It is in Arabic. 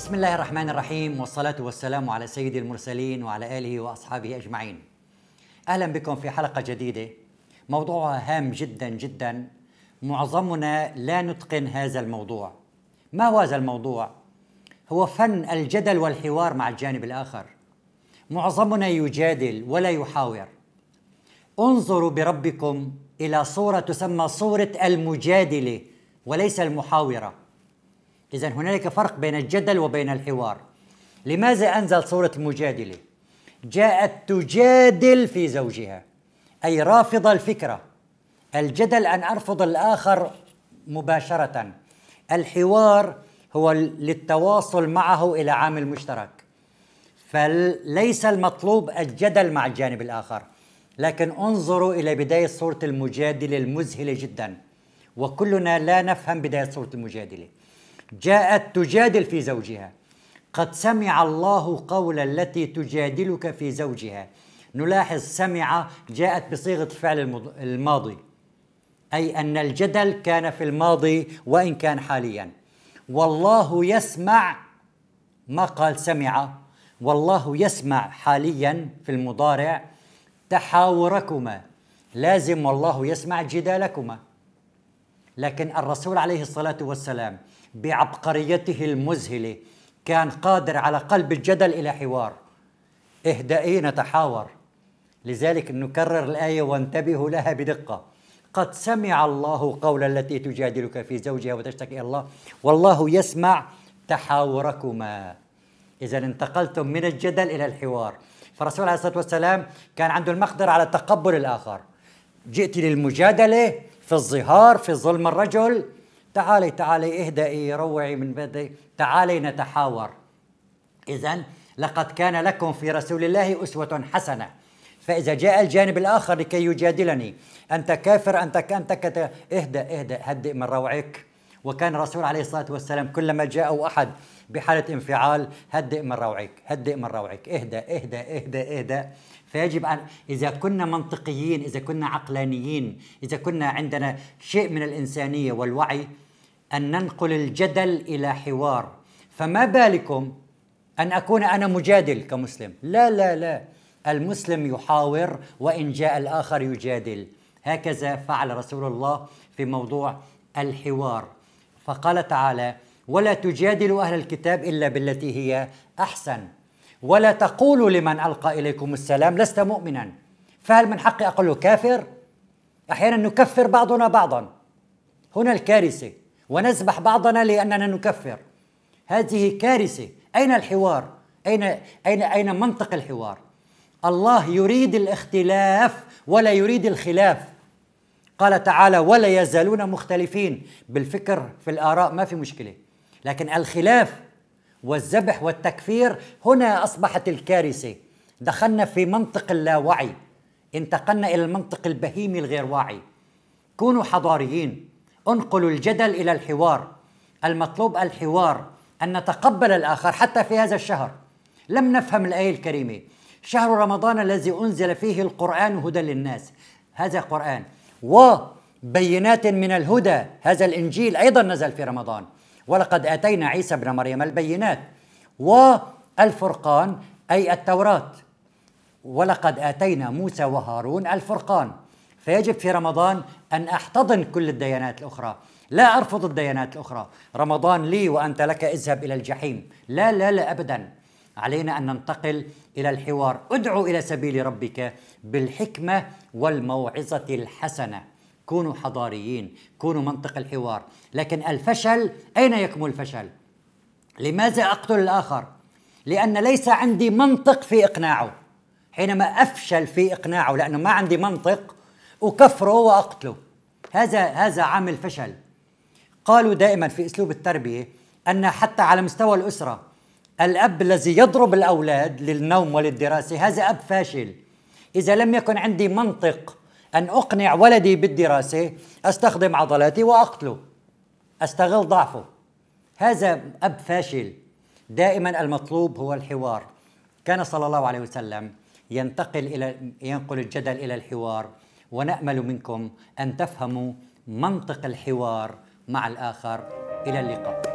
بسم الله الرحمن الرحيم والصلاة والسلام على سيد المرسلين وعلى آله وأصحابه أجمعين أهلا بكم في حلقة جديدة موضوعها هام جدا جدا معظمنا لا نتقن هذا الموضوع ما هو هذا الموضوع؟ هو فن الجدل والحوار مع الجانب الآخر معظمنا يجادل ولا يحاور انظروا بربكم إلى صورة تسمى صورة المجادلة وليس المحاورة إذا هنالك فرق بين الجدل وبين الحوار لماذا أنزل سورة المجادلة؟ جاءت تجادل في زوجها أي رافضة الفكرة الجدل أن أرفض الآخر مباشرة الحوار هو للتواصل معه إلى عامل مشترك فليس المطلوب الجدل مع الجانب الآخر لكن انظروا إلى بداية سورة المجادلة المذهلة جدا وكلنا لا نفهم بداية سورة المجادلة جاءت تجادل في زوجها قد سمع الله قول التي تجادلك في زوجها نلاحظ سمع جاءت بصيغة الفعل الماضي أي أن الجدل كان في الماضي وإن كان حاليا والله يسمع ما قال سمع والله يسمع حاليا في المضارع تحاوركما لازم والله يسمع جدالكما لكن الرسول عليه الصلاة والسلام بعبقريته المذهلة كان قادر على قلب الجدل إلى حوار اهدئي إيه، نتحاور لذلك نكرر الآية وانتبهوا لها بدقة قد سمع الله قول التي تجادلك في زوجها وتشتكي إلى الله والله يسمع تحاوركما إذا انتقلتم من الجدل إلى الحوار فالرسول عليه الصلاة والسلام كان عنده المقدرة على تقبل الآخر جئت للمجادلة في الظهار في ظلم الرجل تعالي تعالي اهدئي روعي من بدي تعالي نتحاور إذا لقد كان لكم في رسول الله أسوة حسنة فإذا جاء الجانب الآخر لكي يجادلني أنت كافر أنت أنت كت... اهدأ اهدأ هدئ من روعك وكان الرسول عليه الصلاة والسلام كلما جاءه أحد بحاله انفعال هدئ من روعك هدئ من روعك اهدى اهدى اهدى اهدى فيجب ان اذا كنا منطقيين اذا كنا عقلانيين اذا كنا عندنا شيء من الانسانيه والوعي ان ننقل الجدل الى حوار فما بالكم ان اكون انا مجادل كمسلم لا لا لا المسلم يحاور وان جاء الاخر يجادل هكذا فعل رسول الله في موضوع الحوار فقال تعالى ولا تجادلوا أهل الكتاب إلا بالتي هي أحسن ولا تقولوا لمن ألقى إليكم السلام لست مؤمنا فهل من حقي أقول له كافر؟ أحيانا نكفر بعضنا بعضا هنا الكارثة ونذبح بعضنا لأننا نكفر هذه كارثة أين الحوار؟ أين أين أين منطق الحوار؟ الله يريد الاختلاف ولا يريد الخلاف قال تعالى ولا يزالون مختلفين بالفكر في الآراء ما في مشكلة لكن الخلاف والذبح والتكفير هنا أصبحت الكارثة دخلنا في منطق اللاوعي انتقلنا إلى المنطق البهيمي الغير واعي كونوا حضاريين انقلوا الجدل إلى الحوار المطلوب الحوار أن نتقبل الآخر حتى في هذا الشهر لم نفهم الآية الكريمة شهر رمضان الذي أنزل فيه القرآن هدى للناس هذا قرآن وبينات من الهدى هذا الإنجيل أيضا نزل في رمضان ولقد اتينا عيسى ابن مريم البينات والفرقان اي التوراه ولقد اتينا موسى وهارون الفرقان فيجب في رمضان ان احتضن كل الديانات الاخرى لا ارفض الديانات الاخرى رمضان لي وانت لك اذهب الى الجحيم لا لا لا ابدا علينا ان ننتقل الى الحوار ادعو الى سبيل ربك بالحكمه والموعظه الحسنه كونوا حضاريين كونوا منطق الحوار لكن الفشل أين يكمن الفشل؟ لماذا أقتل الآخر؟ لأن ليس عندي منطق في إقناعه حينما أفشل في إقناعه لأنه ما عندي منطق أكفره وأقتله هذا هذا عامل فشل قالوا دائما في أسلوب التربية أن حتى على مستوى الأسرة الأب الذي يضرب الأولاد للنوم وللدراسة هذا أب فاشل إذا لم يكن عندي منطق أن أقنع ولدي بالدراسة أستخدم عضلاتي وأقتله أستغل ضعفه هذا أب فاشل دائما المطلوب هو الحوار كان صلى الله عليه وسلم ينتقل إلى ينقل الجدل إلى الحوار ونأمل منكم أن تفهموا منطق الحوار مع الآخر إلى اللقاء